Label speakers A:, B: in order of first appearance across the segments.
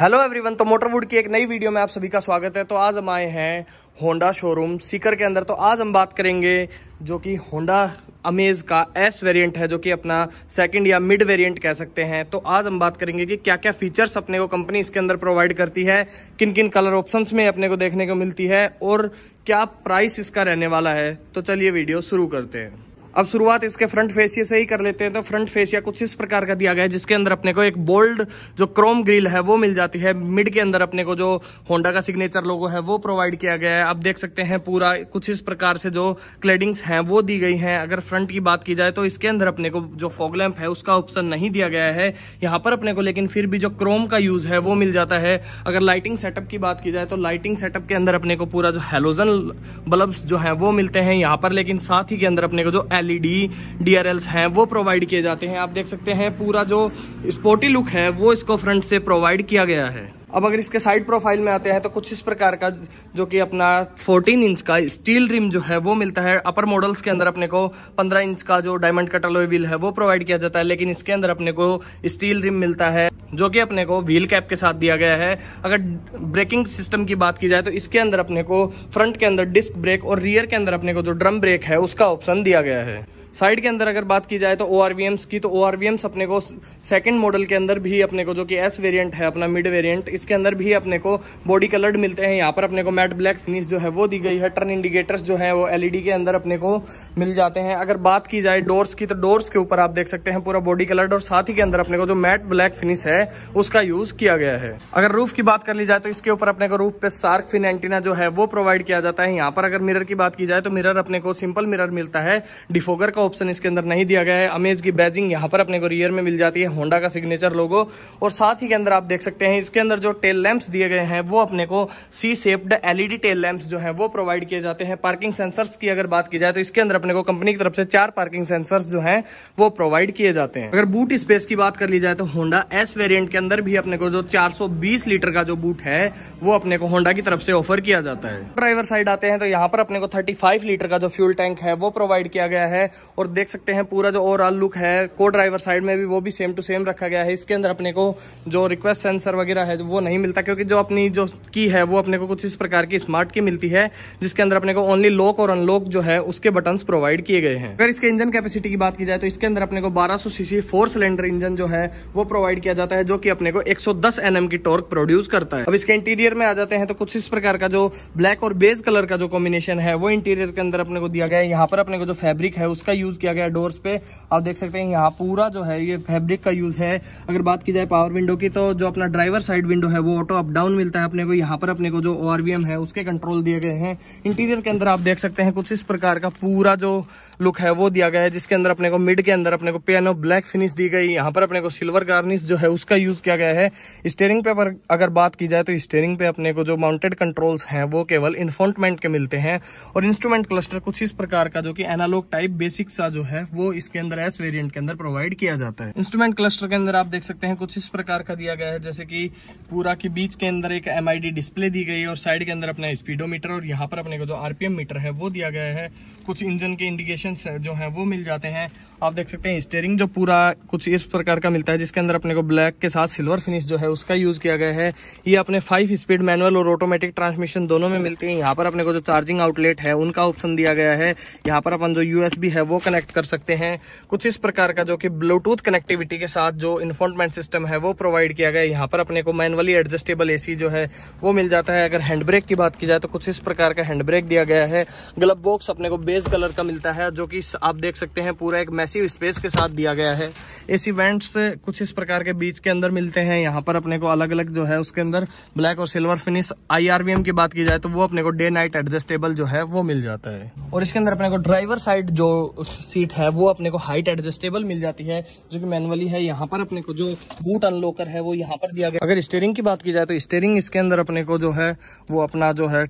A: hello everyone तो मोटरवुड की एक नई वीडियो में आप सभी का स्वागत है तो आज हम आए हैं होंडा शोरूम सीकर के अंदर तो आज हम बात करेंगे जो कि होंडा अमेज का एस वेरिएंट है जो कि अपना सेकंड या मिड वेरिएंट कह सकते हैं तो आज हम बात करेंगे कि क्या क्या फीचर्स अपने को कंपनी इसके अंदर प्रोवाइड करती है किन किन कलर ऑप्शंस में अपने को देखने को मिलती है और क्या प्राइस इसका रहने वाला है तो चलिए वीडियो शुरू करते हैं अब शुरुआत इसके फ्रंट फेसिया से ही कर लेते हैं तो फ्रंट फेसिया कुछ इस प्रकार का दिया गया है जिसके अंदर अपने को एक बोल्ड जो क्रोम ग्रिल है वो मिल जाती है मिड के अंदर अपने को जो होंडा का सिग्नेचर लोगो है वो प्रोवाइड किया गया है आप देख सकते हैं पूरा कुछ इस प्रकार से जो क्लेडिंग्स हैं वो दी गई हैं अगर फ्रंट की बात की जाए तो इसके अंदर अपने को जो फॉगलैम्प है उसका ऑप्शन नहीं दिया गया है यहाँ पर अपने को लेकिन फिर भी जो क्रोम का यूज़ है वो मिल जाता है अगर लाइटिंग सेटअप की बात की जाए तो लाइटिंग सेटअप के अंदर अपने को पूरा जो हेलोजन बल्ब जो है वो मिलते हैं यहाँ पर लेकिन साथ ही के अंदर अपने को जो एल एलईडी डीआरएल्स e हैं वो प्रोवाइड किए जाते हैं आप देख सकते हैं पूरा जो स्पोर्टी लुक है वो इसको फ्रंट से प्रोवाइड किया गया है अब अगर इसके साइड प्रोफाइल में आते हैं तो कुछ इस प्रकार का जो कि अपना 14 इंच का स्टील रिम जो है वो मिलता है अपर मॉडल्स के अंदर अपने को 15 इंच का जो डायमंड कटल अलोय व्हील है वो प्रोवाइड किया जाता है लेकिन इसके अंदर अपने को स्टील रिम मिलता है जो कि अपने को व्हील कैप के साथ दिया गया है अगर ब्रेकिंग सिस्टम की बात की जाए तो इसके अंदर अपने को फ्रंट के अंदर डिस्क ब्रेक और रियर के अंदर अपने को जो ड्रम ब्रेक है उसका ऑप्शन दिया गया है साइड के अंदर अगर बात की जाए तो ओ की तो ओ अपने को सेकेंड मॉडल के अंदर भी अपने को जो कि एस वेरियंट है अपना मिड वेरियंट इसके अंदर भी अपने को बॉडी कलर्ड मिलते हैं यहाँ पर अपने को मैट ब्लैक फिनिश जो है वो दी गई है टर्न इंडिकेटर्स जो है वो एलईडी के अंदर अपने को मिल जाते हैं अगर बात की जाए डोर्स की तो डोर्स के ऊपर आप देख सकते हैं पूरा बॉडी कलर्ड और साथ ही के अंदर अपने को जो मैट ब्लैक फिनिश है उसका यूज किया गया है अगर रूफ की बात कर ली जाए तो इसके ऊपर अपने को रूफ पे सार्क फिन एंटीना जो है वो प्रोवाइड किया जाता है यहाँ पर अगर मिरर की बात की जाए तो मिरर अपने को सिंपल मिरर मिलता है डिफोगर का ऑप्शन इसके अंदर नहीं दिया गया है अमेज की बैजिंग यहाँ पर अपने को रियर में मिल जाती है होंडा का सिग्नेचर लोगो और साथ ही के अंदर आप देख सकते हैं इसके अंदर जो टेल लैंप्स दिए गए हैं वो अपने को C shaped LED tail lamps जो है वो प्रोवाइड किए जाते हैं पार्किंग सेंसर्स की अगर बात की जाए तो इसके अंदर अपने को कंपनी की तरफ से चार पार्किंग सेंसर्स जो है वो प्रोवाइड किए जाते हैं अगर बूट स्पेस की बात कर ली जाए तो होंडा एस वेरियंट के अंदर भी अपने को जो चार लीटर का जो बूट है वो अपने को होंडा की तरफ से ऑफर किया जाता है ड्राइवर साइड आते हैं तो यहाँ पर अपने को थर्टी लीटर का जो फ्यूल टैंक है वो प्रोवाइड किया गया है और देख सकते हैं पूरा जो ओवरऑल लुक है को ड्राइवर साइड में भी वो भी सेम टू सेम रखा गया है इसके अंदर अपने को जो रिक्वेस्ट सेंसर वगैरह है वो नहीं मिलता क्योंकि जो अपनी जो की है वो अपने को कुछ इस प्रकार की स्मार्ट की मिलती है जिसके अंदर अपने को ओनली लॉक और अनलॉक जो है उसके बटन प्रोवाइड किए गए हैं अगर इसके इंजन कैपेसिटी की बात की जाए तो इसके अंदर अपने को बारह सीसी फोर सिलेंडर इंजन जो है वो प्रोवाइड किया जाता है जो कि अपने को 110 एनएम की टॉर्क प्रोड्यूस करता है अब इसके इंटीरियर में आ जाते हैं तो कुछ इस प्रकार का जो ब्लैक और बेज कलर का जो कॉम्बिनेशन है वो इंटीरियर के अंदर अपने को दिया गया है यहाँ पर अपने को जो फैब्रिक है उसका यूज किया गया डोर्स पे आप देख सकते हैं यहाँ पूरा जो है ये फैब्रिक का यूज है अगर बात की जाए पावर विंडो की तो जो अपना ड्राइवर साइड विंडो है वो ऑटो अप डाउन मिलता है अपने को यहाँ पर अपने को जो ओ है उसके कंट्रोल दिए गए हैं इंटीरियर के अंदर आप देख सकते हैं कुछ इस प्रकार का पूरा जो लुक है वो दिया गया है जिसके अंदर अपने को मिड के अंदर अपने को पियानो ब्लैक फिनिश दी गई यहाँ पर अपने को सिल्वर गार्निश जो है उसका यूज किया गया है स्टेयरिंग पे पर अगर बात की जाए तो स्टेयरिंग पे अपने को जो माउंटेड कंट्रोल्स हैं वो केवल इन्फोटमेंट के मिलते हैं और इंस्ट्रूमेंट क्लस्टर कुछ इस प्रकार का जो की एनालॉग टाइप बेसिक सा जो है वो इसके अंदर एस वेरियंट के अंदर प्रोवाइड किया जाता है इंस्ट्रूमेंट क्लस्टर के अंदर आप देख सकते हैं कुछ इस प्रकार का दिया गया है जैसे की पूरा के बीच के अंदर एक एम डिस्प्ले दी गई है और साइड के अंदर अपना स्पीडोमीटर और यहाँ पर अपने को जो आरपीएम मीटर है वो दिया गया है कुछ इंजन के इंडिकेशन ऑप्शन eh, जो हैं वो मिल जाते हैं आप देख सकते हैं स्टेयरिंग जो पूरा कुछ इस प्रकार का मिलता है जिसके अंदर अपने को ब्लैक के साथ सिल्वर फिनिश जो है उसका यूज़ किया गया है ये अपने फाइव स्पीड मैनुअल और ऑटोमेटिक ट्रांसमिशन दोनों में मिलती है यहाँ पर अपने को जो चार्जिंग आउटलेट है उनका ऑप्शन दिया गया है यहाँ पर अपन जो यू है वो कनेक्ट कर सकते हैं कुछ इस प्रकार का जो कि ब्लूटूथ कनेक्टिविटी के साथ जो इन्फोर्टमेंट सिस्टम है वो प्रोवाइड किया गया है यहाँ पर अपने को मैनुअली एडजस्टेबल ए जो है वो मिल जाता है अगर हैंड ब्रेक की बात की जाए तो कुछ इस प्रकार का हैंड ब्रेक दिया गया है ग्लब बॉक्स अपने को बेस कलर का मिलता है जो कि आप देख सकते हैं पूरा एक मैसिव स्पेस के साथ दिया गया है इस इवेंट से कुछ इस प्रकार के बीच के अंदर मिलते हैं यहाँ पर अपने को अलग अलग जो है उसके अंदर ब्लैक और सिल्वर फिनिश आई की बात की जाए तो वो अपने को डे नाइट एडजस्टेबल जो है वो मिल जाता है और इसके अंदर अपने को ड्राइवर साइड जो सीट है वो अपने को हाइट एडजस्टेबल मिल जाती है जो की मैनुअली है यहाँ पर अपने को जो बूट अनलोकर है वो यहाँ पर दिया गया अगर स्टेयरिंग की बात की जाए तो स्टेयरिंग इसके अंदर अपने को जो है वो अपना जो है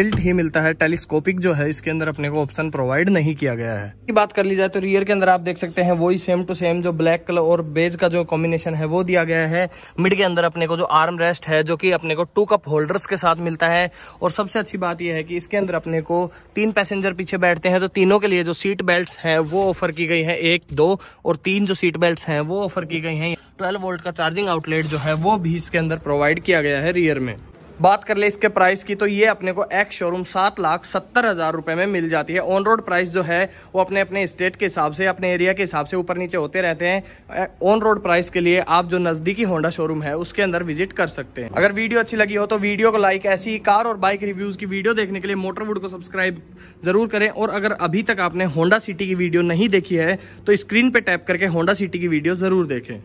A: टिल्ट ही मिलता है टेलीस्कोपिक जो है इसके अंदर अपने को ऑप्शन प्रोवाइड नहीं किया गया है की बात कर ली जाए तो रियर के अंदर आप देख सकते हैं वही सेम टू सेम जो ब्लैक कलर और बेज का जो कॉम्बिनेशन है वो दिया गया है मिड के अंदर अपने को जो आर्म रेस्ट है जो कि अपने को टू कप होल्डर्स के साथ मिलता है और सबसे अच्छी बात यह है कि इसके अंदर अपने को तीन पैसेंजर पीछे बैठते हैं तो तीनों के लिए जो सीट बेल्ट है वो ऑफर की गई है एक दो और तीन जो सीट बेल्ट है वो ऑफर की गई है ट्वेल्व वोल्ट का चार्जिंग आउटलेट जो है वो भी इसके अंदर प्रोवाइड किया गया है रियर में बात कर ले इसके प्राइस की तो ये अपने को एक्स शोरूम सात लाख सत्तर हज़ार रुपए में मिल जाती है ऑन रोड प्राइस जो है वो अपने अपने स्टेट के हिसाब से अपने एरिया के हिसाब से ऊपर नीचे होते रहते हैं ऑन रोड प्राइस के लिए आप जो नज़दीकी होंडा शोरूम है उसके अंदर विजिट कर सकते हैं अगर वीडियो अच्छी लगी हो तो वीडियो को लाइक ऐसी कार और बाइक रिव्यूज़ की वीडियो देखने के लिए मोटरवुड को सब्सक्राइब जरूर करें और अगर अभी तक आपने होंडा सिटी की वीडियो नहीं देखी है तो स्क्रीन पर टैप करके होंडा सिटी की वीडियो ज़रूर देखें